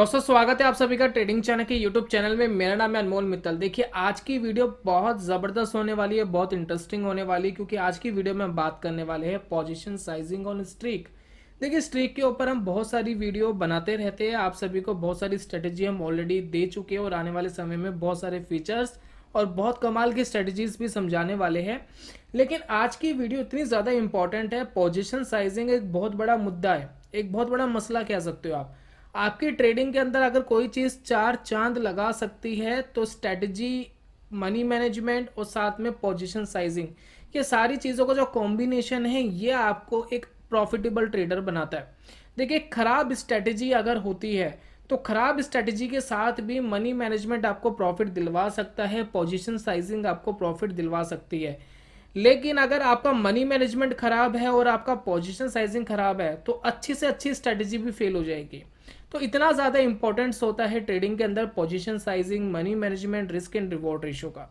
दोस्तों स्वागत है आप सभी का ट्रेडिंग चैनल के यूट्यूब चैनल में मेरा नाम है अनमोल मित्तल देखिए आज की वीडियो बहुत ज़बरदस्त होने वाली है बहुत इंटरेस्टिंग होने वाली है क्योंकि आज की वीडियो में हम बात करने वाले हैं पोजीशन साइजिंग ऑन स्ट्रीक देखिए स्ट्रीक के ऊपर हम बहुत सारी वीडियो बनाते रहते हैं आप सभी को बहुत सारी स्ट्रेटेजी हम ऑलरेडी दे चुके हैं और आने वाले समय में बहुत सारे फीचर्स और बहुत कमाल की स्ट्रेटेजीज भी समझाने वाले हैं लेकिन आज की वीडियो इतनी ज़्यादा इंपॉर्टेंट है पोजिशन साइजिंग एक बहुत बड़ा मुद्दा है एक बहुत बड़ा मसला कह सकते हो आप आपकी ट्रेडिंग के अंदर अगर कोई चीज़ चार चांद लगा सकती है तो स्ट्रेटजी मनी मैनेजमेंट और साथ में पोजीशन साइजिंग ये सारी चीज़ों का जो कॉम्बिनेशन है ये आपको एक प्रॉफिटेबल ट्रेडर बनाता है देखिए ख़राब स्ट्रेटजी अगर होती है तो ख़राब स्ट्रेटजी के साथ भी मनी मैनेजमेंट आपको प्रॉफिट दिलवा सकता है पोजीशन साइजिंग आपको प्रॉफिट दिलवा सकती है लेकिन अगर आपका मनी मैनेजमेंट ख़राब है और आपका पोजीशन साइजिंग ख़राब है तो अच्छी से अच्छी स्ट्रेटजी भी फेल हो जाएगी तो इतना ज़्यादा इंपॉर्टेंस होता है ट्रेडिंग के अंदर position sizing money management risk and reward ratio का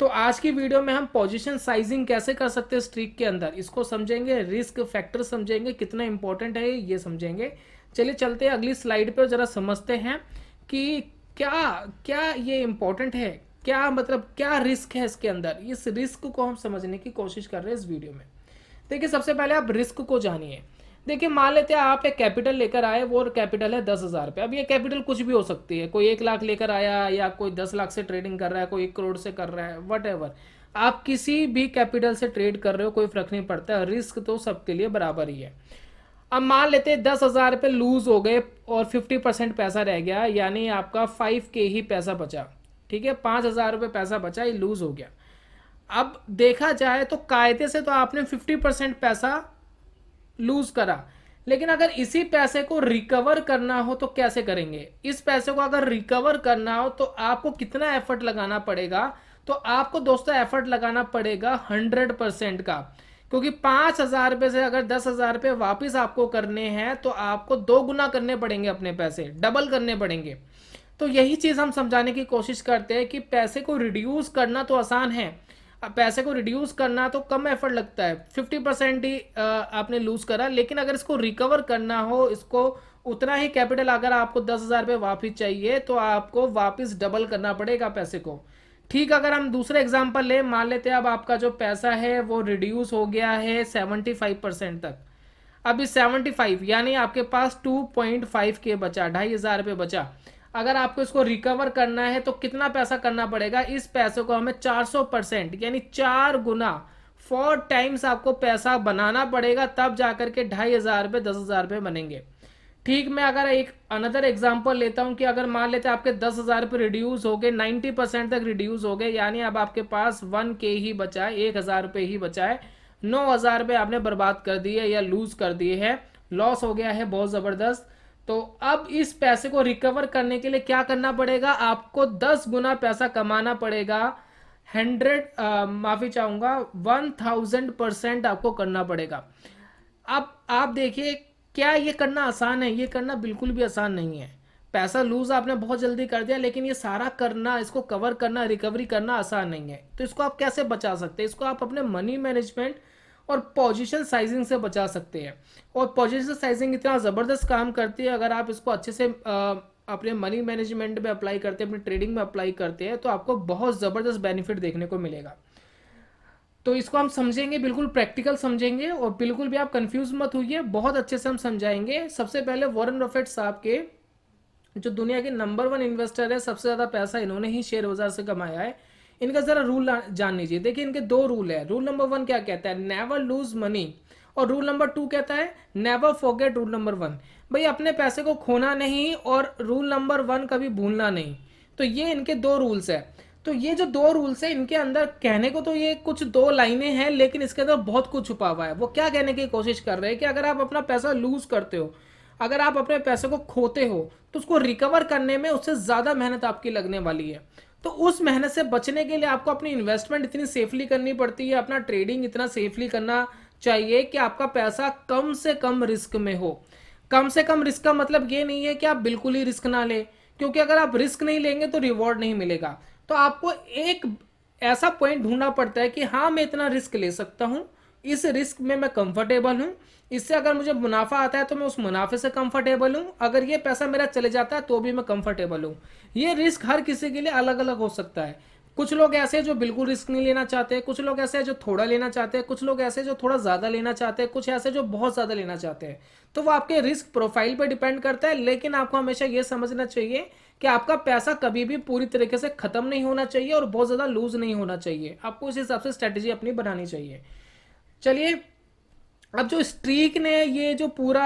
तो आज की वीडियो में हम पोजीशन साइजिंग कैसे कर सकते हैं स्ट्रीक के अंदर इसको समझेंगे रिस्क फैक्टर समझेंगे कितना इंपॉर्टेंट है ये समझेंगे चलिए चलते हैं अगली स्लाइड पर जरा समझते हैं कि क्या क्या ये इंपॉर्टेंट है क्या मतलब क्या रिस्क है इसके अंदर इस रिस्क को हम समझने की कोशिश कर रहे हैं इस वीडियो में देखिए सबसे पहले आप रिस्क को जानिए देखिए मान लेते हैं आप एक कैपिटल लेकर आए वो कैपिटल है दस हज़ार रुपये अब ये कैपिटल कुछ भी हो सकती है कोई एक लाख लेकर आया या कोई दस लाख से ट्रेडिंग कर रहा है कोई एक करोड़ से कर रहा है वट आप किसी भी कैपिटल से ट्रेड कर रहे हो कोई फर्क नहीं पड़ता रिस्क तो सबके लिए बराबर ही है अब मान लेते हैं दस हज़ार रुपये लूज़ हो गए और फिफ्टी परसेंट पैसा रह गया यानी आपका फाइव के ही पैसा बचा ठीक है पाँच हज़ार रुपये पैसा बचा ये लूज़ हो गया अब देखा जाए तो कायदे से तो आपने फिफ्टी परसेंट पैसा लूज करा लेकिन अगर इसी पैसे को रिकवर करना हो तो कैसे करेंगे इस पैसे को अगर रिकवर करना हो तो आपको कितना एफर्ट लगाना पड़ेगा तो आपको दोस्तों एफर्ट लगाना पड़ेगा हंड्रेड परसेंट का क्योंकि पाँच हज़ार रुपये से अगर दस हज़ार रुपये वापस आपको करने हैं तो आपको दो गुना करने पड़ेंगे अपने पैसे डबल करने पड़ेंगे तो यही चीज़ हम समझाने की कोशिश करते हैं कि पैसे को रिड्यूस करना तो आसान है पैसे को रिड्यूस करना तो कम एफर्ट लगता है फिफ्टी परसेंट ही आपने लूज करा लेकिन अगर इसको रिकवर करना हो इसको उतना ही कैपिटल अगर आपको दस हज़ार रुपये वापिस चाहिए तो आपको वापस डबल करना पड़ेगा पैसे को ठीक अगर हम दूसरे एग्जाम्पल ले मान लेते हैं अब आपका जो पैसा है वो रिड्यूस हो गया है सेवेंटी फाइव परसेंट तक अभी सेवेंटी फाइव यानी आपके पास टू पॉइंट फाइव के बचा ढाई हज़ार रुपये बचा अगर आपको इसको रिकवर करना है तो कितना पैसा करना पड़ेगा इस पैसे को हमें 400 परसेंट यानी चार गुना फोर टाइम्स आपको पैसा बनाना पड़ेगा तब जाकर के ढाई हज़ार रुपये दस हज़ार रुपये बनेंगे ठीक मैं अगर एक अनदर एग्जांपल लेता हूं कि अगर मान लेते आपके दस हज़ार रुपये रिड्यूस हो गए नाइन्टी परसेंट तक रिड्यूस हो गए यानी अब आपके पास वन के ही बचा है एक हज़ार रुपये ही बचा है नौ हज़ार रुपये आपने बर्बाद कर दिए या लूज़ कर दिए है लॉस हो गया है बहुत ज़बरदस्त तो अब इस पैसे को रिकवर करने के लिए क्या करना पड़ेगा आपको दस गुना पैसा कमाना पड़ेगा हंड्रेड माफ़ी चाहूँगा वन थाउजेंड परसेंट आपको करना पड़ेगा अब आप देखिए क्या ये करना आसान है ये करना बिल्कुल भी आसान नहीं है पैसा लूज आपने बहुत जल्दी कर दिया लेकिन ये सारा करना इसको कवर करना रिकवरी करना आसान नहीं है तो इसको आप कैसे बचा सकते हैं इसको आप अपने मनी मैनेजमेंट और पोजिशन साइजिंग से बचा सकते हैं और पोजिशन साइजिंग इतना ज़बरदस्त काम करती है अगर आप इसको अच्छे से आ, अपने मनी मैनेजमेंट में अप्लाई करते हैं अपने ट्रेडिंग में अप्लाई करते हैं तो आपको बहुत ज़बरदस्त बेनिफिट देखने को मिलेगा तो इसको हम समझेंगे बिल्कुल प्रैक्टिकल समझेंगे और बिल्कुल भी आप कंफ्यूज मत होइए बहुत अच्छे से हम समझाएंगे सबसे पहले वॉरेन बफेट साहब के जो दुनिया के नंबर वन इन्वेस्टर है सबसे ज़्यादा पैसा इन्होंने ही शेयर बाजार से कमाया है इनका ज़रा रूल जान लीजिए देखिए इनके दो रूल है रूल नंबर वन क्या कहता है नेवर लूज मनी और रूल नंबर टू कहता है never forget rule number one भाई अपने पैसे को खोना नहीं और रूल नंबर वन कभी भूलना नहीं तो ये इनके दो रूल्स है तो ये जो दो रूल्स है इनके अंदर कहने को तो ये कुछ दो लाइनें हैं लेकिन इसके अंदर बहुत कुछ छुपा हुआ है वो क्या कहने की कोशिश कर रहे हैं कि अगर आप अपना पैसा लूज करते हो अगर आप अपने पैसे को खोते हो तो उसको रिकवर करने में उससे ज़्यादा मेहनत आपकी लगने वाली है तो उस मेहनत से बचने के लिए आपको अपनी इन्वेस्टमेंट इतनी सेफली करनी पड़ती है अपना ट्रेडिंग इतना सेफली करना चाहिए कि आपका पैसा कम से कम रिस्क में हो कम से कम रिस्क का मतलब ये नहीं है कि आप बिल्कुल ही रिस्क ना लें क्योंकि अगर आप रिस्क नहीं लेंगे तो रिवॉर्ड नहीं मिलेगा तो आपको एक ऐसा पॉइंट ढूंढना पड़ता है कि हाँ मैं इतना रिस्क ले सकता हूँ इस रिस्क में मैं कंफर्टेबल हूँ इससे अगर मुझे मुनाफा आता है तो मैं उस मुनाफे से कंफर्टेबल हूँ अगर ये पैसा मेरा चले जाता है तो भी मैं कंफर्टेबल हूँ ये रिस्क हर किसी के लिए अलग अलग हो सकता है कुछ लोग ऐसे हैं जो बिल्कुल रिस्क नहीं लेना चाहते कुछ लोग ऐसे हैं जो थोड़ा लेना चाहते हैं कुछ लोग ऐसे जो थोड़ा ज़्यादा लेना चाहते हैं कुछ ऐसे जो बहुत ज़्यादा लेना चाहते हैं तो वो आपके रिस्क प्रोफाइल पर डिपेंड करता है लेकिन आपको हमेशा ये समझना चाहिए कि आपका पैसा कभी भी पूरी तरीके से ख़त्म नहीं होना चाहिए और बहुत ज़्यादा लूज नहीं होना चाहिए आपको इस हिसाब से स्ट्रैटेजी अपनी बनानी चाहिए चलिए अब जो स्ट्रीक ने ये जो पूरा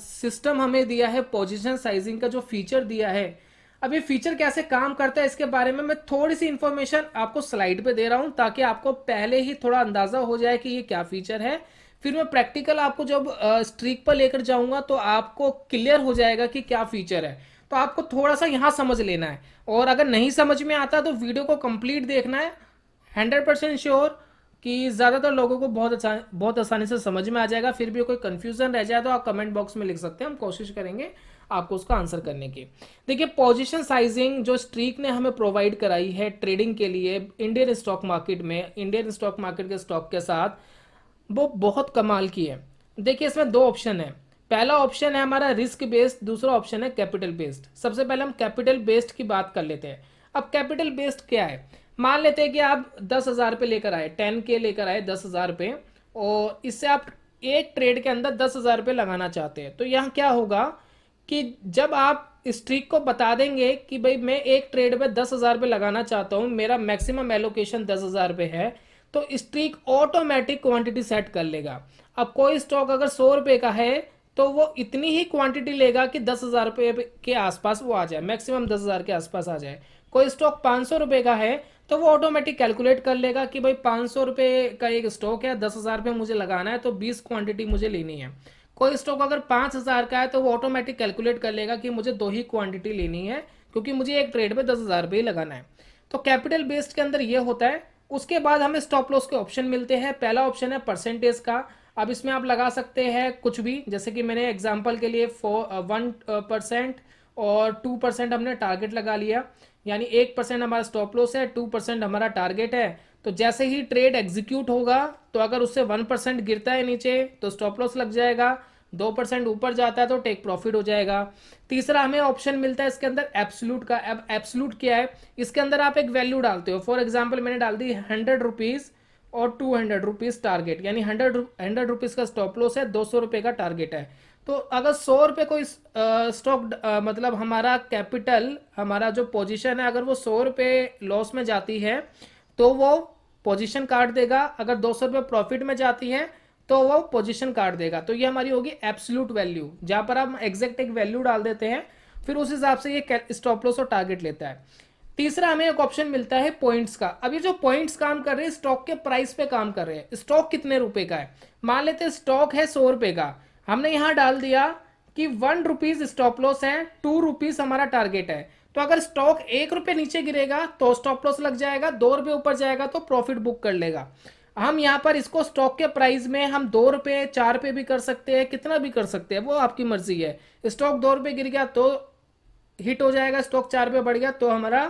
सिस्टम हमें दिया है पोजीशन साइजिंग का जो फीचर दिया है अब ये फीचर कैसे काम करता है इसके बारे में मैं थोड़ी सी इन्फॉर्मेशन आपको स्लाइड पे दे रहा हूँ ताकि आपको पहले ही थोड़ा अंदाज़ा हो जाए कि ये क्या फीचर है फिर मैं प्रैक्टिकल आपको जब स्ट्रीक पर लेकर जाऊँगा तो आपको क्लियर हो जाएगा कि क्या फीचर है तो आपको थोड़ा सा यहाँ समझ लेना है और अगर नहीं समझ में आता तो वीडियो को कंप्लीट देखना है हंड्रेड परसेंट श्योर कि ज़्यादातर लोगों को बहुत अच्छा बहुत आसानी से समझ में आ जाएगा फिर भी कोई कन्फ्यूज़न रह जाए तो आप कमेंट बॉक्स में लिख सकते हैं हम कोशिश करेंगे आपको उसका आंसर करने की देखिए पोजीशन साइजिंग जो स्ट्रीक ने हमें प्रोवाइड कराई है ट्रेडिंग के लिए इंडियन स्टॉक मार्केट में इंडियन स्टॉक मार्केट के स्टॉक के साथ वो बहुत कमाल की है देखिए इसमें दो ऑप्शन है पहला ऑप्शन है हमारा रिस्क बेस्ड दूसरा ऑप्शन है कैपिटल बेस्ड सबसे पहले हम कैपिटल बेस्ड की बात कर लेते हैं अब कैपिटल बेस्ड क्या है मान लेते हैं कि आप दस हज़ार रुपये लेकर आए टेन के लेकर आए दस हज़ार रुपये और इससे आप एक ट्रेड के अंदर दस हज़ार रुपये लगाना चाहते हैं तो यहाँ क्या होगा कि जब आप स्ट्रीक को बता देंगे कि भाई मैं एक ट्रेड में दस हज़ार रुपये लगाना चाहता हूँ मेरा मैक्सिमम एलोकेशन दस हज़ार रुपये है तो स्ट्रीक ऑटोमेटिक क्वांटिटी सेट कर लेगा अब कोई स्टॉक अगर सौ रुपये का है तो वो इतनी ही क्वांटिटी लेगा कि दस हज़ार रुपये के आसपास वो आ जाए मैक्सिमम दस हज़ार के आसपास आ जाए कोई स्टॉक पाँच सौ रुपये का है तो वो ऑटोमेटिक कैलकुलेट कर लेगा कि भाई पाँच सौ रुपये का एक स्टॉक है दस हज़ार रुपये मुझे लगाना है तो बीस क्वांटिटी मुझे लेनी है कोई स्टॉक अगर पाँच हज़ार का है तो वो ऑटोमेटिक कैलकुलेट कर लेगा कि मुझे दो ही क्वांटिटी लेनी है क्योंकि मुझे एक ट्रेड में दस हज़ार रुपये लगाना है तो कैपिटल बेस्ड के अंदर ये होता है उसके बाद हमें स्टॉप लॉस के ऑप्शन मिलते हैं पहला ऑप्शन है परसेंटेज का अब इसमें आप लगा सकते हैं कुछ भी जैसे कि मैंने एग्जाम्पल के लिए फोर वन परसेंट और टू परसेंट हमने टारगेट लगा लिया यानी एक परसेंट हमारा स्टॉप लॉस है टू परसेंट हमारा टारगेट है तो जैसे ही ट्रेड एग्जीक्यूट होगा तो अगर उससे वन परसेंट गिरता है नीचे तो स्टॉप लॉस लग जाएगा दो परसेंट ऊपर जाता है तो टेक प्रॉफिट हो जाएगा तीसरा हमें ऑप्शन मिलता है इसके अंदर एप्सलूट का एप्सलूट क्या है इसके अंदर आप एक वैल्यू डालते हो फॉर एग्जाम्पल मैंने डाल दी हंड्रेड रुपीज़ और टू हंड्रेड रुपीज़ टारगेट यानी हंड्रेड हंड्रेड रुपीज़ का स्टॉप लॉस है दो सौ रुपए का टारगेट है तो अगर सौ रुपये कोई स्टॉक मतलब हमारा कैपिटल हमारा जो पोजीशन है अगर वो सौ रुपये लॉस में जाती है तो वो पोजीशन काट देगा अगर दो सौ रुपये प्रॉफिट में जाती है तो वो पोजीशन काट देगा तो ये हमारी होगी एब्सोल्यूट वैल्यू जहाँ पर हम एग्जैक्ट एक वैल्यू डाल देते हैं फिर उस हिसाब से ये स्टॉप लॉस और टारगेट लेता है तीसरा हमें एक ऑप्शन मिलता है पॉइंट्स का अब ये जो पॉइंट्स काम कर रहे हैं स्टॉक के प्राइस पे काम कर रहे हैं स्टॉक कितने रुपए का है मान लेते हैं स्टॉक है सौ रुपए का हमने यहाँ डाल दिया कि वन रुपीज स्टॉप लॉस है टू रुपीज हमारा टारगेट है तो अगर स्टॉक एक रुपये नीचे गिरेगा तो स्टॉप लॉस लग जाएगा दो रुपये ऊपर जाएगा तो प्रॉफिट बुक कर लेगा हम यहाँ पर इसको स्टॉक के प्राइस में हम दो रुपये चार रुपये भी कर सकते हैं कितना भी कर सकते हैं वो आपकी मर्जी है स्टॉक दो रुपये गिर गया तो हिट हो जाएगा स्टॉक चार रुपये बढ़ गया तो हमारा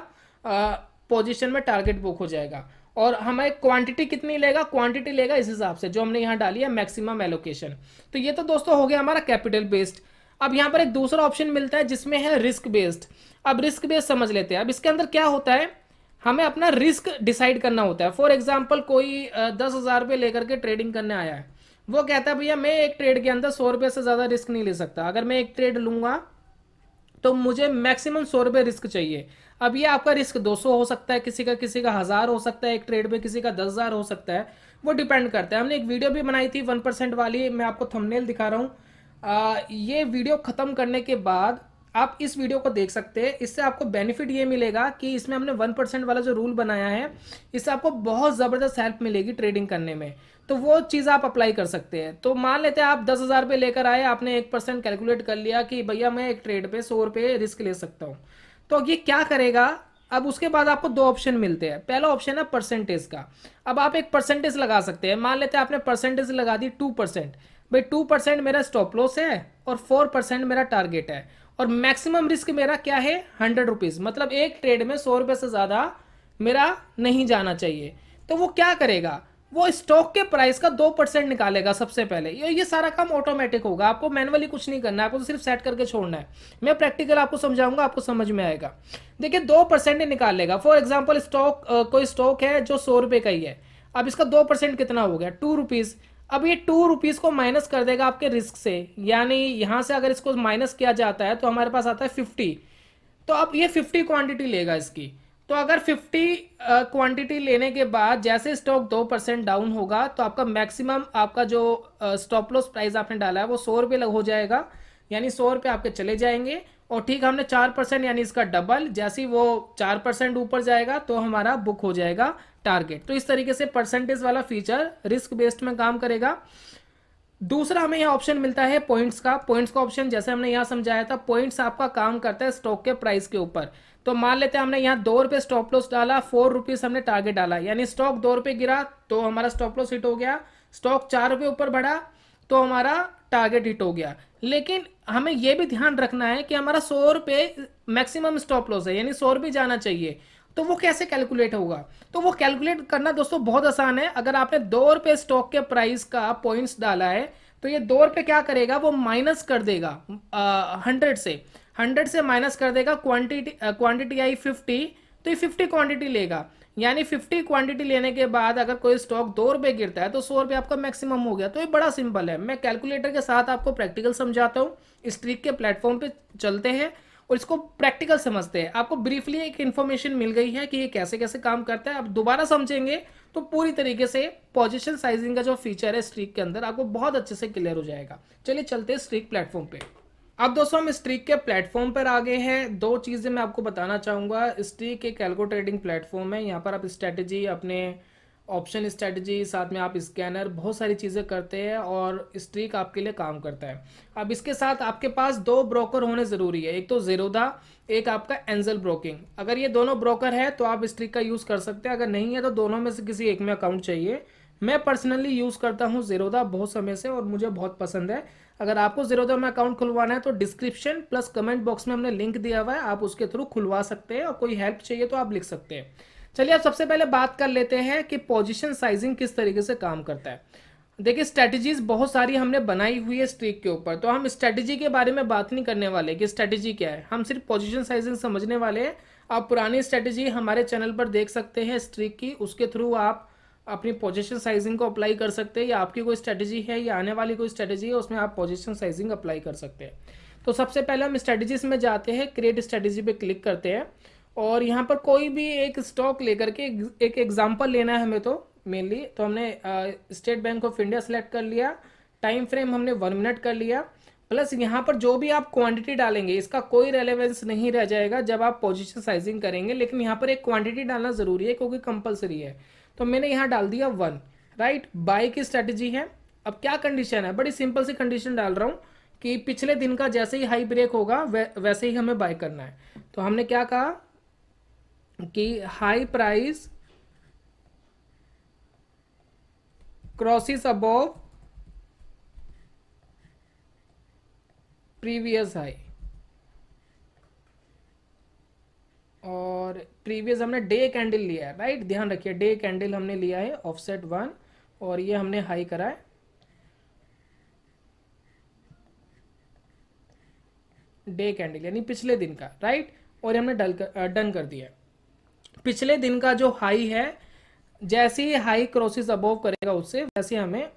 पोजिशन में टारगेट बुक हो जाएगा और हमें क्वांटिटी कितनी लेगा क्वांटिटी लेगा इस हिसाब से जो हमने यहाँ डाली है मैक्सिमम एलोकेशन तो ये तो दोस्तों हो गया हमारा कैपिटल बेस्ड अब यहाँ पर एक दूसरा ऑप्शन मिलता है जिसमें है रिस्क बेस्ड अब रिस्क बेस्ड समझ लेते हैं अब इसके अंदर क्या होता है हमें अपना रिस्क डिसाइड करना होता है फॉर एग्जाम्पल कोई दस हज़ार रुपये लेकर के ट्रेडिंग करने आया है वो कहता है भैया मैं एक ट्रेड के अंदर सौ रुपये से ज़्यादा रिस्क नहीं ले सकता अगर मैं एक ट्रेड लूंगा तो मुझे मैक्सिमम सौ रुपये रिस्क चाहिए अब ये आपका रिस्क 200 हो सकता है किसी का किसी का हज़ार हो सकता है एक ट्रेड में किसी का दस हज़ार हो सकता है वो डिपेंड करता है हमने एक वीडियो भी बनाई थी वन परसेंट वाली मैं आपको थंबनेल दिखा रहा हूँ ये वीडियो ख़त्म करने के बाद आप इस वीडियो को देख सकते हैं इससे आपको बेनिफिट ये मिलेगा कि इसमें हमने वन परसेंट वाला जो रूल बनाया है इससे आपको बहुत ज़बरदस्त हेल्प मिलेगी ट्रेडिंग करने में तो वो चीज़ आप अप्लाई कर सकते हैं तो मान लेते हैं आप दस हज़ार रुपये लेकर आए आपने एक परसेंट कैलकुलेट कर लिया कि भैया मैं एक ट्रेड पे सौ रुपये रिस्क ले सकता हूँ तो ये क्या करेगा अब उसके बाद आपको दो ऑप्शन मिलते हैं पहला ऑप्शन है परसेंटेज का अब आप एक परसेंटेज लगा सकते हैं मान लेते हैं आपने परसेंटेज लगा दी टू परसेंट भाई टू परसेंट मेरा स्टॉप लॉस है और फोर परसेंट मेरा टारगेट है और मैक्सिमम रिस्क मेरा क्या है हंड्रेड रुपीज़ मतलब एक ट्रेड में सौ रुपये से ज़्यादा मेरा नहीं जाना चाहिए तो वो क्या करेगा वो स्टॉक के प्राइस का दो परसेंट निकालेगा सबसे पहले ये ये सारा काम ऑटोमेटिक होगा आपको मैनुअली कुछ नहीं करना है आपको तो सिर्फ सेट करके छोड़ना है मैं प्रैक्टिकल आपको समझाऊंगा आपको समझ में आएगा देखिए दो परसेंट निकाल लेगा फॉर एग्जाम्पल स्टॉक कोई स्टॉक है जो सौ रुपये का ही है अब इसका दो परसेंट कितना हो गया टू रुपीज़ अब ये टू रुपीज़ को माइनस कर देगा आपके रिस्क से यानी यहाँ से अगर इसको माइनस किया जाता है तो हमारे पास आता है फिफ्टी तो अब ये फिफ्टी क्वांटिटी लेगा इसकी तो अगर 50 क्वांटिटी uh, लेने के बाद जैसे स्टॉक दो परसेंट डाउन होगा तो आपका मैक्सिमम आपका जो स्टॉप लॉस प्राइस आपने डाला है वो सौ रुपये लग हो जाएगा यानी सौ रुपये आपके चले जाएंगे और ठीक हमने चार परसेंट यानी इसका डबल जैसे ही वो चार परसेंट ऊपर जाएगा तो हमारा बुक हो जाएगा टारगेट तो इस तरीके से परसेंटेज वाला फीचर रिस्क बेस्ड में काम करेगा दूसरा हमें यह ऑप्शन मिलता है पॉइंट्स का पॉइंट्स का ऑप्शन जैसे हमने यहाँ समझाया था पॉइंट्स आपका काम करता है स्टॉक के प्राइस के ऊपर तो मान लेते हैं हमने यहाँ दो रुपये स्टॉप लॉस डाला फोर रुपीज़ हमने टारगेट डाला यानी स्टॉक दो रुपये गिरा तो हमारा स्टॉप लॉस हिट हो गया स्टॉक चार रुपये ऊपर बढ़ा तो हमारा टारगेट हिट हो गया लेकिन हमें यह भी ध्यान रखना है कि हमारा सौ रुपये मैक्सिमम स्टॉप लॉस है यानी सौ रुपये जाना चाहिए तो वो कैसे कैलकुलेट होगा तो वो कैलकुलेट करना दोस्तों बहुत आसान है अगर आपने दो रुपये स्टॉक के प्राइस का पॉइंट्स डाला है तो ये दो रुपये क्या करेगा वो माइनस कर देगा हंड्रेड से हंड्रेड से माइनस कर देगा क्वांटिटी क्वांटिटी आई फिफ्टी तो ये फिफ्टी क्वांटिटी लेगा यानी फिफ्टी क्वांटिटी लेने के बाद अगर कोई स्टॉक दो रुपये गिरता है तो सौ रुपये आपका मैक्सिमम हो गया तो ये बड़ा सिंपल है मैं कैलकुलेटर के साथ आपको प्रैक्टिकल समझाता हूँ इस ट्रिक के प्लेटफॉर्म पर चलते हैं और इसको प्रैक्टिकल समझते हैं आपको ब्रीफली एक इन्फॉर्मेशन मिल गई है कि ये कैसे कैसे काम करता है आप दोबारा समझेंगे तो पूरी तरीके से पोजिशन साइजिंग का जो फीचर है स्ट्रीक के अंदर आपको बहुत अच्छे से क्लियर हो जाएगा चलिए चलते हैं स्ट्रीक प्लेटफॉर्म पे अब दोस्तों हम स्ट्रीक के प्लेटफॉर्म पर आ गए हैं दो चीज़ें मैं आपको बताना चाहूंगा स्ट्रीक एक एल्गो ट्रेडिंग प्लेटफॉर्म है यहाँ पर आप स्ट्रेटेजी अपने ऑप्शन स्ट्रेटजी साथ में आप स्कैनर बहुत सारी चीज़ें करते हैं और स्ट्रीक आपके लिए काम करता है अब इसके साथ आपके पास दो ब्रोकर होने ज़रूरी है एक तो जीरोदा एक आपका एंजल ब्रोकिंग अगर ये दोनों ब्रोकर है तो आप स्ट्रीक का यूज़ कर सकते हैं अगर नहीं है तो दोनों में से किसी एक में अकाउंट चाहिए मैं पर्सनली यूज़ करता हूँ जीरोदा बहुत समय से और मुझे बहुत पसंद है अगर आपको जीरोदा में अकाउंट खुलवाना है तो डिस्क्रिप्शन प्लस कमेंट बॉक्स में हमने लिंक दिया हुआ है आप उसके थ्रू खुलवा सकते हैं और कोई हेल्प चाहिए तो आप लिख सकते हैं चलिए अब सबसे पहले बात कर लेते हैं कि पोजिशन साइजिंग किस तरीके से काम करता है देखिए स्ट्रैटेजीज बहुत सारी हमने बनाई हुई है स्ट्रीक के ऊपर तो हम स्ट्रेटजी के बारे में बात नहीं करने वाले कि स्ट्रैटेजी क्या है हम सिर्फ पोजीशन साइजिंग समझने वाले हैं आप पुरानी स्ट्रैटेजी हमारे चैनल पर देख सकते हैं स्ट्रीक की उसके थ्रू आप अपनी पोजीशन साइजिंग को अप्लाई कर सकते हैं या आपकी कोई स्ट्रैटेजी है या आने वाली कोई स्ट्रैटेजी है उसमें आप पोजिशन साइजिंग अप्लाई कर सकते हैं तो सबसे पहले हम स्ट्रैटेजीज में जाते हैं क्रिएट स्ट्रैटेजी पर क्लिक करते हैं और यहाँ पर कोई भी एक स्टॉक लेकर के एक एग्जाम्पल लेना है हमें तो मेनली तो हमने State Bank of India select कर लिया टाइम फ्रेम हमने वन मिनट कर लिया प्लस यहाँ पर जो भी आप क्वांटिटी डालेंगे इसका कोई रेलेवेंस नहीं रह जाएगा जब आप पोजिशन साइजिंग करेंगे लेकिन यहाँ पर एक क्वांटिटी डालना ज़रूरी है क्योंकि कंपलसरी है तो मैंने यहाँ डाल दिया वन राइट बाई की स्ट्रैटेजी है अब क्या कंडीशन है बड़ी सिंपल सी कंडीशन डाल रहा हूँ कि पिछले दिन का जैसे ही हाई ब्रेक होगा वै, वैसे ही हमें बाय करना है तो हमने क्या कहा कि high price crosses above previous high और प्रीवियस हमने डे कैंडल लिया है राइट ध्यान रखिए डे कैंडल हमने लिया है ऑफसेट वन और ये हमने हाई करा है डे कैंडल यानी पिछले दिन का राइट और ये हमने डल कर, डन कर दिया है पिछले दिन का जो हाई है जैसे ही हाई क्रोसिस अबोव करेगा उससे वैसे हमें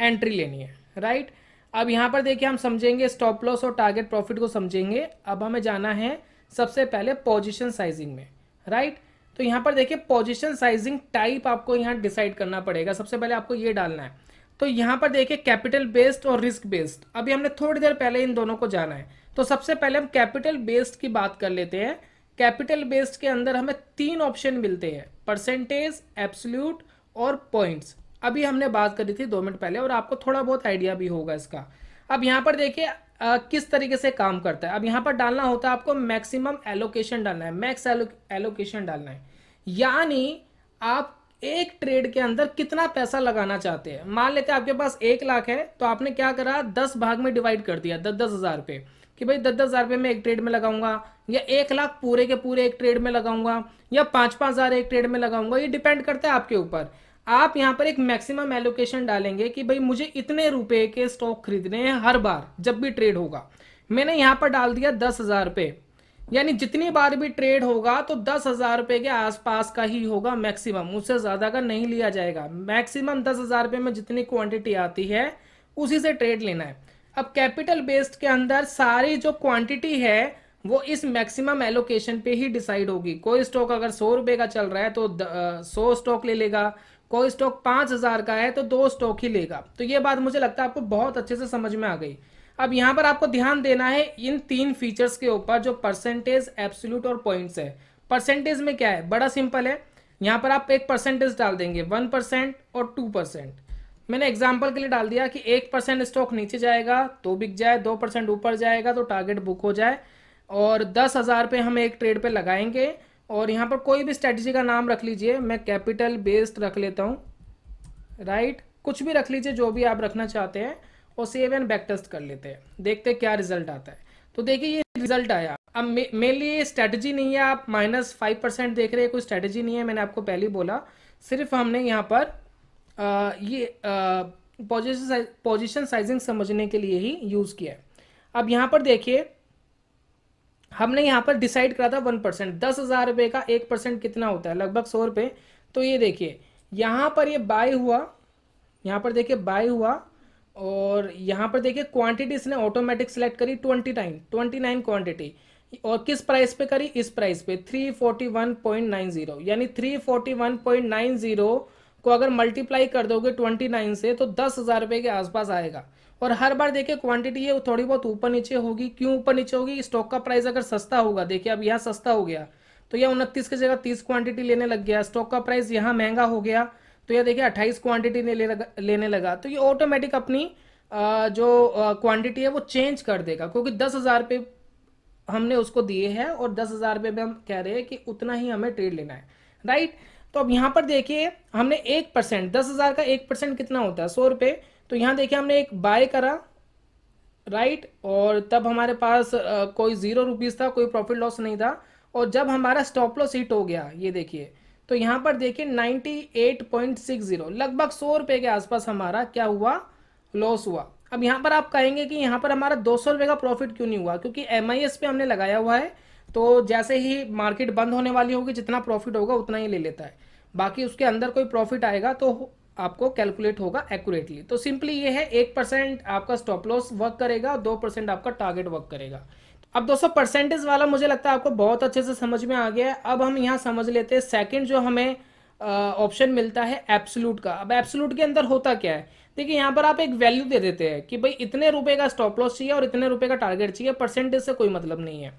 एंट्री लेनी है राइट अब यहाँ पर देखिए हम समझेंगे स्टॉप लॉस और टारगेट प्रॉफिट को समझेंगे अब हमें जाना है सबसे पहले पोजिशन साइजिंग में राइट तो यहाँ पर देखिए पोजिशन साइजिंग टाइप आपको यहाँ डिसाइड करना पड़ेगा सबसे पहले आपको ये डालना है तो यहाँ पर देखिए कैपिटल बेस्ड और रिस्क बेस्ड अभी हमने थोड़ी देर पहले इन दोनों को जाना है तो सबसे पहले हम कैपिटल बेस्ड की बात कर लेते हैं कैपिटल बेस्ड के अंदर हमें तीन ऑप्शन मिलते हैं परसेंटेज एब्सोल्यूट और पॉइंट्स अभी हमने बात करी थी दो मिनट पहले और आपको थोड़ा बहुत आइडिया भी होगा इसका अब यहाँ पर देखिए किस तरीके से काम करता है अब यहाँ पर डालना होता है आपको मैक्सिमम एलोकेशन डालना है मैक्स एलोकेशन डालना है यानी आप एक ट्रेड के अंदर कितना पैसा लगाना चाहते हैं मान लेते हैं आपके पास एक लाख है तो आपने क्या करा दस भाग में डिवाइड कर दिया दस दस हज़ार पे कि भाई दस दस हज़ार रुपये मैं एक ट्रेड में लगाऊंगा या एक लाख पूरे के पूरे एक ट्रेड में लगाऊंगा या पाँच पाँच हज़ार एक ट्रेड में लगाऊंगा ये डिपेंड करता है आपके ऊपर आप यहाँ पर एक मैक्सिमम एलोकेशन डालेंगे कि भाई मुझे इतने रुपए के स्टॉक खरीदने हैं हर बार जब भी ट्रेड होगा मैंने यहाँ पर डाल दिया दस हज़ार रुपये यानी जितनी बार भी ट्रेड होगा तो दस हज़ार रुपये के आसपास का ही होगा मैक्सिमम उससे ज़्यादा का नहीं लिया जाएगा मैक्सिमम दस हज़ार रुपये में जितनी क्वांटिटी आती है उसी से ट्रेड लेना है अब कैपिटल बेस्ड के अंदर सारी जो क्वांटिटी है वो इस मैक्सिमम एलोकेशन पे ही डिसाइड होगी कोई स्टॉक अगर सौ रुपये का चल रहा है तो सौ स्टॉक ले लेगा कोई स्टॉक पाँच हज़ार का है तो दो स्टॉक ही लेगा तो ये बात मुझे लगता है आपको बहुत अच्छे से समझ में आ गई अब यहाँ पर आपको ध्यान देना है इन तीन फीचर्स के ऊपर जो परसेंटेज एब्सोल्यूट और पॉइंट्स है परसेंटेज में क्या है बड़ा सिंपल है यहाँ पर आप एक परसेंटेज डाल देंगे वन परसेंट और टू परसेंट मैंने एग्जाम्पल के लिए डाल दिया कि एक परसेंट स्टॉक नीचे जाएगा तो बिक जाए दो परसेंट ऊपर जाएगा तो टारगेट बुक हो जाए और दस हज़ार पे हम एक ट्रेड पे लगाएंगे और यहाँ पर कोई भी स्ट्रेटजी का नाम रख लीजिए मैं कैपिटल बेस्ड रख लेता हूँ राइट कुछ भी रख लीजिए जो भी आप रखना चाहते हैं और सेव एंड बैक टेस्ट कर लेते हैं देखते हैं क्या रिजल्ट आता है तो देखिए ये रिजल्ट आया अब मेनली ये स्ट्रेटजी नहीं है आप माइनस फाइव परसेंट देख रहे हैं कोई स्ट्रैटेजी नहीं है मैंने आपको पहले बोला सिर्फ हमने यहाँ पर ये पोजिशन पोजिशन साइजिंग समझने के लिए ही यूज़ किया है अब यहाँ पर देखिए हमने यहाँ पर डिसाइड करा था वन परसेंट दस हज़ार रुपये का एक परसेंट कितना होता है लगभग सौ रुपये तो ये देखिए यहाँ पर ये बाय हुआ यहाँ पर देखिए बाय हुआ और यहाँ पर देखिए क्वांटिटी इसने ऑटोमेटिक सेलेक्ट करी twenty nine twenty nine quantity और किस प्राइस पे करी इस प्राइस पे three forty one point nine zero यानी three forty one point nine zero को अगर मल्टीप्लाई कर दोगे ट्वेंटी नाइन से तो दस हज़ार रुपये के आसपास आएगा और हर बार देखिए क्वांटिटी ये थोड़ी बहुत ऊपर नीचे होगी क्यों ऊपर नीचे होगी स्टॉक का प्राइस अगर सस्ता होगा देखिए अब यहाँ सस्ता हो गया तो यह उनतीस की जगह तीस क्वांटिटी लेने लग गया स्टॉक का प्राइस यहाँ महंगा हो गया तो यह देखिए अट्ठाईस क्वांटिटी ले लेने लगा तो ये ऑटोमेटिक अपनी जो क्वांटिटी है वो चेंज कर देगा क्योंकि दस हज़ार रुपये हमने उसको दिए हैं और दस हज़ार रुपये में हम कह रहे हैं कि उतना ही हमें ट्रेड लेना है राइट तो अब यहाँ पर देखिए हमने एक परसेंट दस हज़ार का एक परसेंट कितना होता है सौ रुपये तो यहाँ देखिए हमने एक बाय करा राइट और तब हमारे पास कोई ज़ीरो रुपीज़ था कोई प्रॉफिट लॉस नहीं था और जब हमारा स्टॉप लॉस हिट हो गया ये देखिए तो यहाँ पर देखिए जीरो लगभग सौ रुपये के आसपास हमारा क्या हुआ लॉस हुआ अब यहाँ पर आप कहेंगे कि यहाँ पर हमारा दो सौ रुपये का प्रॉफिट क्यों नहीं हुआ क्योंकि एम पे हमने लगाया हुआ है तो जैसे ही मार्केट बंद होने वाली होगी जितना प्रॉफिट होगा उतना ही ले लेता है बाकी उसके अंदर कोई प्रॉफिट आएगा तो आपको कैलकुलेट होगा एक्यूरेटली तो सिंपली ये है एक परसेंट आपका स्टॉप लॉस वर्क करेगा दो परसेंट आपका टारगेट वर्क करेगा अब दोस्तों परसेंटेज वाला मुझे लगता है आपको बहुत अच्छे से समझ में आ गया है अब हम यहाँ समझ लेते हैं सेकेंड जो हमें ऑप्शन मिलता है एप्सलूट का अब एप्सलूट के अंदर होता क्या है देखिए यहाँ पर आप एक वैल्यू दे देते हैं कि भाई इतने रुपए का स्टॉप लॉस चाहिए और इतने रुपए का टारगेट चाहिए परसेंटेज से कोई मतलब नहीं है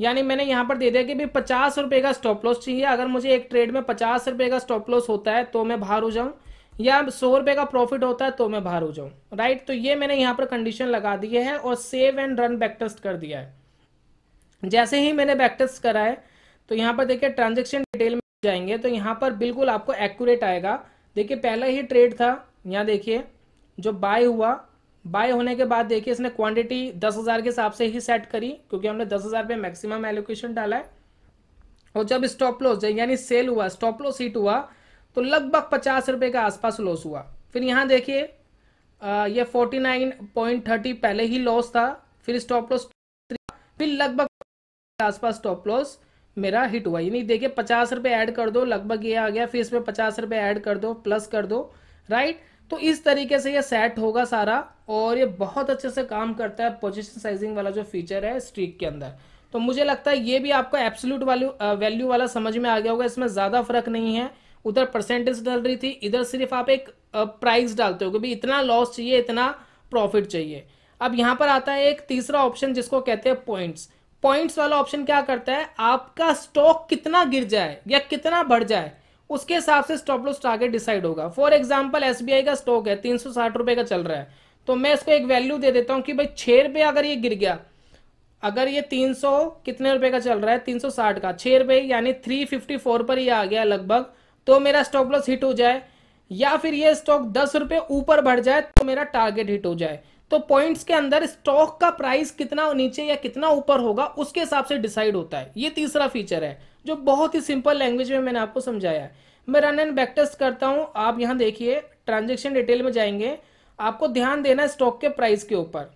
यानी मैंने यहाँ पर दे दिया कि भाई पचास रुपये का स्टॉप लॉस चाहिए अगर मुझे एक ट्रेड में पचास रुपये का स्टॉप लॉस होता है तो मैं बाहर हो जाऊँ या सौ रुपये का प्रॉफिट होता है तो मैं बाहर हो जाऊँ राइट तो ये मैंने यहाँ पर कंडीशन लगा दी है और save and run back test कर दिया है जैसे ही मैंने बैक टेस्ट करा है तो यहाँ पर देखिए ट्रांजेक्शन डिटेल में जाएंगे तो यहाँ पर बिल्कुल आपको एक्यूरेट आएगा देखिए पहला ही ट्रेड था यहाँ देखिए जो बाय हुआ बाय होने के बाद देखिए इसने क्वांटिटी दस हज़ार के हिसाब से ही सेट करी क्योंकि हमने दस हज़ार पे मैक्सिमम एलोकेशन डाला है और जब स्टॉप लॉस यानी सेल हुआ स्टॉप लॉस हिट हुआ तो लगभग पचास रुपए के आसपास लॉस हुआ फिर यहां देखिए ये फोर्टी नाइन पॉइंट थर्टी पहले ही लॉस था फिर स्टॉप लॉस फिर लगभग आसपास स्टॉप लॉस मेरा हिट हुआ यानी देखिए पचास रुपए ऐड कर दो लगभग ये आ गया फिर इसमें पचास रुपए ऐड कर दो प्लस कर दो राइट तो इस तरीके से ये सेट होगा सारा और ये बहुत अच्छे से काम करता है पोजिशन साइजिंग वाला जो फीचर है स्ट्रीक के अंदर तो मुझे लगता है ये भी आपका एब्सोल्यूट वैल्यू वैल्यू वाला समझ में आ गया होगा इसमें ज़्यादा फर्क नहीं है उधर परसेंटेज डल रही थी इधर सिर्फ आप एक प्राइस डालते हो कि भाई इतना लॉस चाहिए इतना प्रॉफिट चाहिए अब यहाँ पर आता है एक तीसरा ऑप्शन जिसको कहते हैं पॉइंट्स पॉइंट्स वाला ऑप्शन क्या करता है आपका स्टॉक कितना गिर जाए या कितना बढ़ जाए उसके हिसाब से स्टॉप लॉस टारगेट डिसाइड होगा फॉर एग्जाम्पल एस का स्टॉक है तीन सौ का चल रहा है तो मैं इसको एक वैल्यू दे देता हूँ कि भाई छः रुपये अगर ये गिर गया अगर ये 300 कितने रुपए का चल रहा है 360 का छः रुपये यानी 354 पर ये आ गया लगभग तो मेरा स्टॉप लॉस हिट हो जाए या फिर ये स्टॉक दस रुपये ऊपर बढ़ जाए तो मेरा टारगेट हिट हो जाए तो पॉइंट्स के अंदर स्टॉक का प्राइस कितना नीचे या कितना ऊपर होगा उसके हिसाब से डिसाइड होता है ये तीसरा फीचर है जो बहुत ही सिंपल लैंग्वेज में मैंने आपको समझाया है मैं रन एंड बैक टेस्ट करता हूँ आप यहाँ देखिए ट्रांजेक्शन डिटेल में जाएंगे आपको ध्यान देना स्टॉक के प्राइस के ऊपर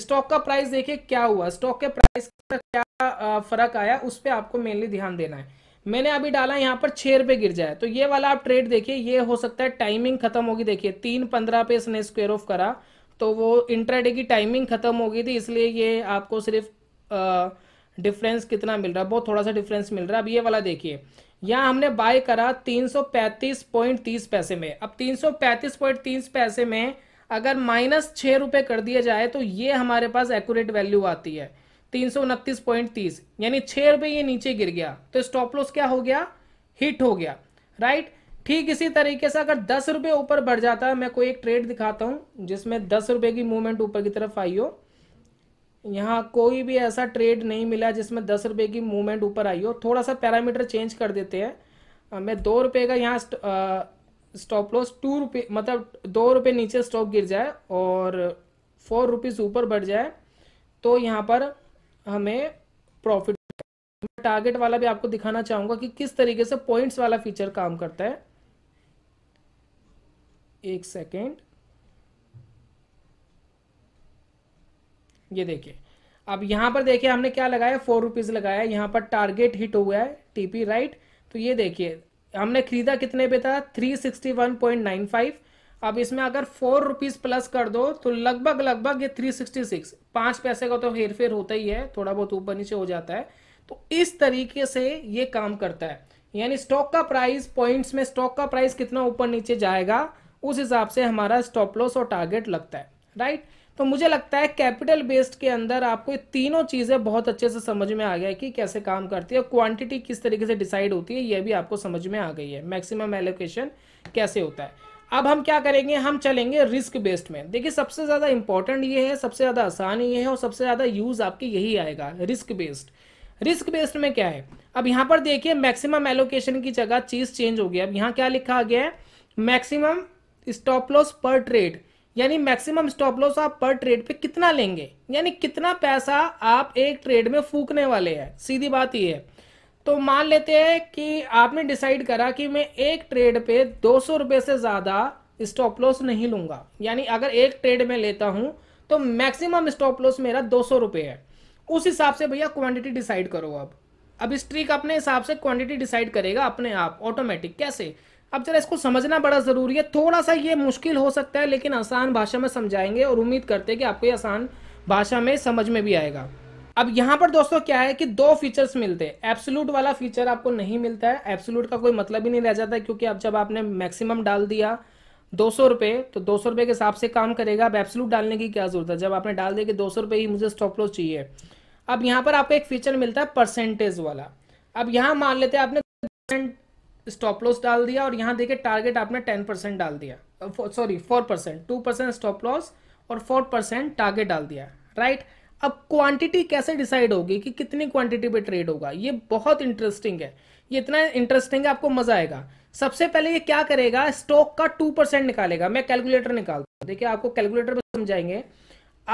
स्टॉक का प्राइस देखिए क्या हुआ स्टॉक के प्राइस का क्या फर्क आया उस पर आपको मेनली ध्यान देना है मैंने अभी डाला यहाँ पर छह रुपए गिर जाए तो ये वाला आप ट्रेड देखिए ये हो सकता है टाइमिंग खत्म होगी देखिए तीन पंद्रह पे इसने स्क्वेयर ऑफ करा तो वो इंट्राडे की टाइमिंग खत्म हो गई थी इसलिए ये आपको सिर्फ डिफरेंस कितना मिल रहा है बहुत थोड़ा सा डिफरेंस मिल रहा है अब ये वाला देखिए यहां हमने बाय करा 335.30 पैसे में अब 335.30 पैसे में अगर माइनस छह रुपए कर दिए जाए तो ये हमारे पास एक्यूरेट वैल्यू आती है तीन उनतीस पॉइंट तीस यानी छह रुपए ये नीचे गिर गया तो स्टॉप लॉस क्या हो गया हिट हो गया राइट ठीक इसी तरीके से अगर दस रुपये ऊपर बढ़ जाता है मैं कोई एक ट्रेड दिखाता हूं जिसमें दस रुपए की मूवमेंट ऊपर की तरफ आई हो यहाँ कोई भी ऐसा ट्रेड नहीं मिला जिसमें दस रुपये की मूवमेंट ऊपर आई हो थोड़ा सा पैरामीटर चेंज कर देते हैं मैं दो रुपये का यहाँ स्टॉप लॉस टू रुपये मतलब दो रुपये नीचे स्टॉक गिर जाए और फोर रुपीज़ ऊपर बढ़ जाए तो यहाँ पर हमें प्रॉफिट टारगेट वाला भी आपको दिखाना चाहूँगा कि किस तरीके से पॉइंट्स वाला फीचर काम करता है एक सेकेंड ये देखिए अब यहाँ पर देखिए हमने क्या लगाया फोर रुपीज़ लगाया यहाँ पर टारगेट हिट हुआ है टीपी राइट तो ये देखिए हमने खरीदा कितने पे था three sixty one point nine five अब इसमें अगर फोर रुपीज़ प्लस कर दो तो लगभग लगभग ये थ्री सिक्सटी सिक्स पांच पैसे का तो हेर फेर होता ही है थोड़ा बहुत ऊपर नीचे हो जाता है तो इस तरीके से ये काम करता है यानी स्टॉक का प्राइस पॉइंट्स में स्टॉक का प्राइस कितना ऊपर नीचे जाएगा उस हिसाब से हमारा स्टॉप लॉस और टारगेट लगता है राइट तो मुझे लगता है कैपिटल बेस्ड के अंदर आपको तीनों चीज़ें बहुत अच्छे से समझ में आ गया कि कैसे काम करती है क्वांटिटी किस तरीके से डिसाइड होती है ये भी आपको समझ में आ गई है मैक्सिमम एलोकेशन कैसे होता है अब हम क्या करेंगे हम चलेंगे रिस्क बेस्ड में देखिए सबसे ज़्यादा इंपॉर्टेंट ये है सबसे ज़्यादा आसान ये है और सबसे ज़्यादा यूज़ आपके यही आएगा रिस्क बेस्ड रिस्क बेस्ड में क्या है अब यहाँ पर देखिए मैक्सिमम एलोकेशन की जगह चीज़ चेंज हो गई अब यहाँ क्या लिखा गया है maximum stop loss per trade यानी मैक्सिमम स्टॉप लॉस आप पर ट्रेड पे कितना लेंगे यानी कितना पैसा आप एक ट्रेड में फूकने वाले हैं सीधी बात ये है तो मान लेते हैं कि आपने डिसाइड करा कि मैं एक ट्रेड पे दो सौ रुपए से ज़्यादा स्टॉप लॉस नहीं लूँगा यानी अगर एक ट्रेड में लेता हूँ तो मैक्सिमम स्टॉप लॉस मेरा दो सौ रुपए है उस हिसाब से भैया क्वांटिटी डिसाइड करो अब अब स्ट्रिक अपने हिसाब से क्वांटिटी डिसाइड करेगा अपने आप ऑटोमेटिक कैसे अब जरा इसको समझना बड़ा ज़रूरी है थोड़ा सा ये मुश्किल हो सकता है लेकिन आसान भाषा में समझाएंगे और उम्मीद करते हैं कि आपको ये आसान भाषा में समझ में भी आएगा अब यहाँ पर दोस्तों क्या है कि दो फीचर्स मिलते हैं एब्सोलूट वाला फीचर आपको नहीं मिलता है एब्सोलूट का कोई मतलब ही नहीं रह जाता क्योंकि अब जब आपने मैक्सिमम डाल दिया दो सौ रुपये तो दो सौ रुपये के हिसाब से काम करेगा अब एब्सोलूट डालने की क्या ज़रूरत है जब आपने डाल दिया कि दो सौ रुपये ही मुझे स्टॉप लॉस चाहिए अब यहाँ पर आपको एक फीचर मिलता है परसेंटेज वाला अब यहाँ मान लेते हैं आपने स्टॉप लॉस डाल दिया और यहां देखे टारगेट आपने टेन परसेंट डाल दिया sorry four percent two percent stop loss और फोर परसेंट टारगेट डाल दिया राइट right? अब क्वांटिटी कैसे डिसाइड होगी कि कितनी क्वांटिटी पे ट्रेड होगा ये बहुत इंटरेस्टिंग है ये इतना इंटरेस्टिंग है आपको मजा आएगा सबसे पहले ये क्या करेगा स्टॉक का टू परसेंट निकालेगा मैं कैलकुलेटर निकालता हूँ देखिए आपको कैलकुलेटर पर समझाएंगे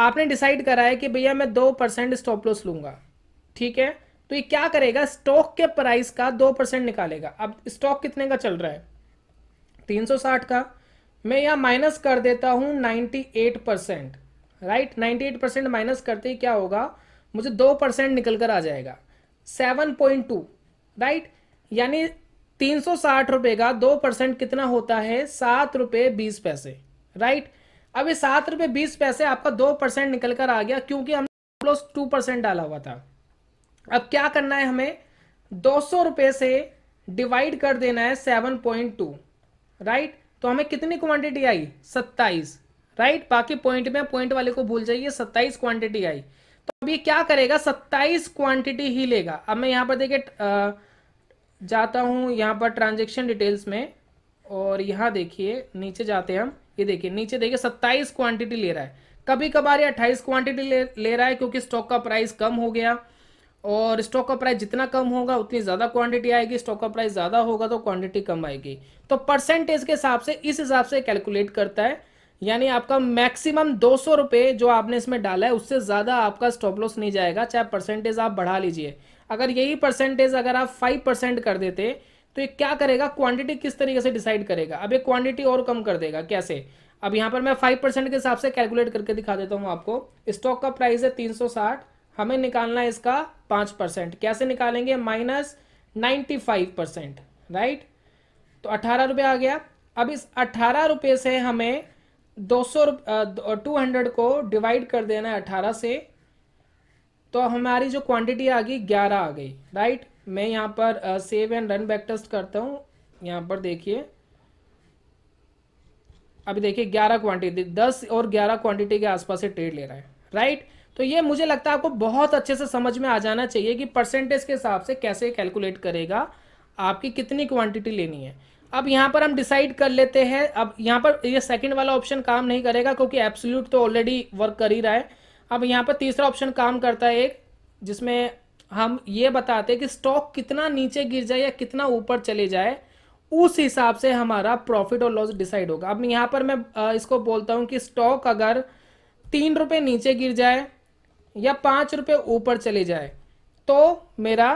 आपने डिसाइड करा है कि भैया मैं दो परसेंट स्टॉप लॉस लूंगा ठीक है तो ये क्या करेगा स्टॉक के प्राइस का दो परसेंट निकालेगा अब स्टॉक कितने का चल रहा है 360 का मैं यहां माइनस कर देता हूँ 98 परसेंट राइट 98 परसेंट माइनस करते ही क्या होगा मुझे दो परसेंट निकल कर आ जाएगा 7.2 राइट यानी तीन सौ साठ रुपए का दो परसेंट कितना होता है सात रुपए बीस पैसे राइट अब ये सात रुपए बीस पैसे आपका दो परसेंट निकल कर आ गया क्योंकि हमने प्लस टू परसेंट डाला हुआ था अब क्या करना है हमें दो सौ रुपये से डिवाइड कर देना है सेवन पॉइंट टू राइट तो हमें कितनी क्वांटिटी आई सत्ताईस राइट बाकी पॉइंट में पॉइंट वाले को भूल जाइए सत्ताईस क्वांटिटी आई तो अब ये क्या करेगा सत्ताईस क्वांटिटी ही लेगा अब मैं यहाँ पर देखिए जाता हूँ यहाँ पर ट्रांजेक्शन डिटेल्स में और यहाँ देखिए नीचे जाते हैं हम ये देखिए नीचे देखिए सत्ताईस क्वांटिटी ले रहा है कभी कभार ये अट्ठाईस क्वांटिटी ले, ले रहा है क्योंकि स्टॉक का प्राइस कम हो गया और स्टॉक का प्राइस जितना कम होगा उतनी ज़्यादा क्वांटिटी आएगी स्टॉक का प्राइस ज़्यादा होगा तो क्वांटिटी कम आएगी तो परसेंटेज के हिसाब से इस हिसाब से कैलकुलेट करता है यानी आपका मैक्सिमम दो सौ रुपये जो आपने इसमें डाला है उससे ज़्यादा आपका स्टॉप लॉस नहीं जाएगा चाहे परसेंटेज आप बढ़ा लीजिए अगर यही परसेंटेज अगर आप फाइव परसेंट कर देते तो ये क्या करेगा क्वांटिटी किस तरीके से डिसाइड करेगा अब ये क्वांटिटी और कम कर देगा कैसे अब यहाँ पर मैं फाइव परसेंट के हिसाब से कैलकुलेट करके दिखा देता हूँ आपको स्टॉक का प्राइस है तीन सौ साठ हमें निकालना है इसका पांच परसेंट कैसे निकालेंगे minus ninety five percent right तो अठारह रुपये आ गया अब इस अठारह रुपये से हमें दो सौ टू हंड्रेड को डिवाइड कर देना है अठारह से तो हमारी जो क्वांटिटी आ गई ग्यारह आ गई राइट मैं यहाँ पर save and run back test करता हूँ यहाँ पर देखिए अभी देखिए ग्यारह क्वांटिटी दस और ग्यारह क्वांटिटी के आसपास से ट्रेड ले रहा है राइट तो ये मुझे लगता है आपको बहुत अच्छे से समझ में आ जाना चाहिए कि परसेंटेज के हिसाब से कैसे कैलकुलेट करेगा आपकी कितनी क्वांटिटी लेनी है अब यहाँ पर हम डिसाइड कर लेते हैं अब यहाँ पर ये यह सेकंड वाला ऑप्शन काम नहीं करेगा क्योंकि एब्सोल्यूट तो ऑलरेडी वर्क कर ही रहा है अब यहाँ पर तीसरा ऑप्शन काम करता है एक जिसमें हम ये बताते हैं कि स्टॉक कितना नीचे गिर जाए या कितना ऊपर चले जाए उस हिसाब से हमारा प्रॉफिट और लॉस डिसाइड होगा अब यहाँ पर मैं इसको बोलता हूँ कि स्टॉक अगर तीन रुपये नीचे गिर जाए या पाँच रुपये ऊपर चले जाए तो मेरा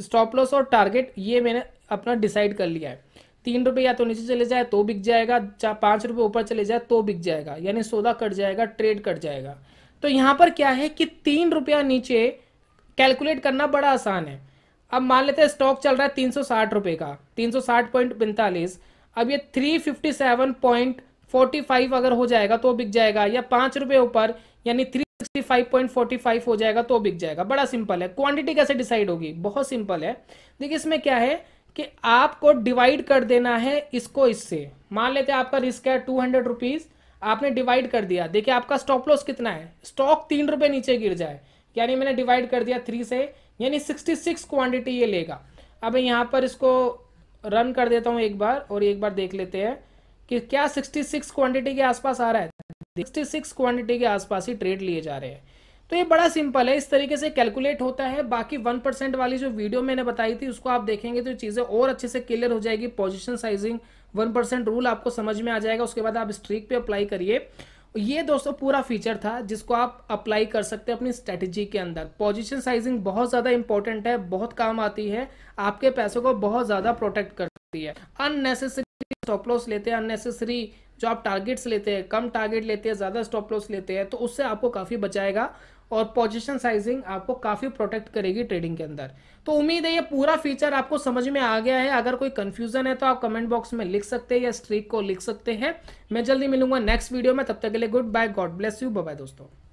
स्टॉप लॉस और टारगेट ये मैंने अपना डिसाइड कर लिया है तीन रुपये या तो नीचे चले जाए तो बिक जाएगा चाहे पाँच रुपये ऊपर चले जाए तो बिक जाएगा यानी सौदा कट जाएगा ट्रेड कट जाएगा तो यहाँ पर क्या है कि तीन रुपया नीचे कैलकुलेट करना बड़ा आसान है अब मान लेते हैं स्टॉक चल रहा है तीन सौ साठ का तीन सौ साठ पॉइंट पैंतालीस अब ये three fifty seven point forty five अगर हो जाएगा तो बिक जाएगा या पाँच रुपए ऊपर यानी थ्री 65.45 हो जाएगा तो बिक जाएगा बड़ा सिंपल है क्वांटिटी कैसे डिसाइड होगी बहुत सिंपल है देखिए इसमें क्या है कि आपको डिवाइड कर देना है इसको इससे मान लेते हैं आपका रिस्क है टू हंड्रेड रुपीज़ आपने डिवाइड कर दिया देखिए आपका स्टॉप लॉस कितना है स्टॉक तीन रुपए नीचे गिर जाए यानी मैंने डिवाइड कर दिया थ्री से यानी सिक्सटी सिक्स क्वान्टिटी ये लेगा अब यहाँ पर इसको रन कर देता हूँ एक बार और एक बार देख लेते हैं कि क्या सिक्सटी सिक्स क्वान्टिटी के आसपास आ रहा है सिक्सटी सिक्स क्वान्टिटी के आसपास ही ट्रेड लिए जा रहे हैं तो ये बड़ा सिंपल है इस तरीके से कैलकुलेट होता है बाकी वन परसेंट वाली जो वीडियो मैंने बताई थी उसको आप देखेंगे तो चीज़ें और अच्छे से क्लियर हो जाएगी position sizing one percent rule आपको समझ में आ जाएगा उसके बाद आप स्ट्रीक पे अप्लाई करिए ये दोस्तों पूरा फीचर था जिसको आप अप्लाई कर सकते हैं अपनी स्ट्रेटजी के अंदर पोजिशन साइजिंग बहुत ज़्यादा इंपॉर्टेंट है बहुत काम आती है आपके पैसों को बहुत ज़्यादा प्रोटेक्ट करती है अननेसेसरी स्टॉप लॉस लेते हैं अननेसेसरी जो आप टारगेट्स लेते हैं कम टारगेट लेते हैं ज़्यादा स्टॉप लॉस लेते हैं तो उससे आपको काफ़ी बचाएगा और पोजिशन साइजिंग आपको काफ़ी प्रोटेक्ट करेगी ट्रेडिंग के अंदर तो उम्मीद है ये पूरा फीचर आपको समझ में आ गया है अगर कोई कन्फ्यूजन है तो आप कमेंट बॉक्स में लिख सकते हैं या स्ट्रीक को लिख सकते हैं मैं जल्दी मिलूंगा नेक्स्ट वीडियो में तब तक के लिए good bye God bless you bye दोस्तों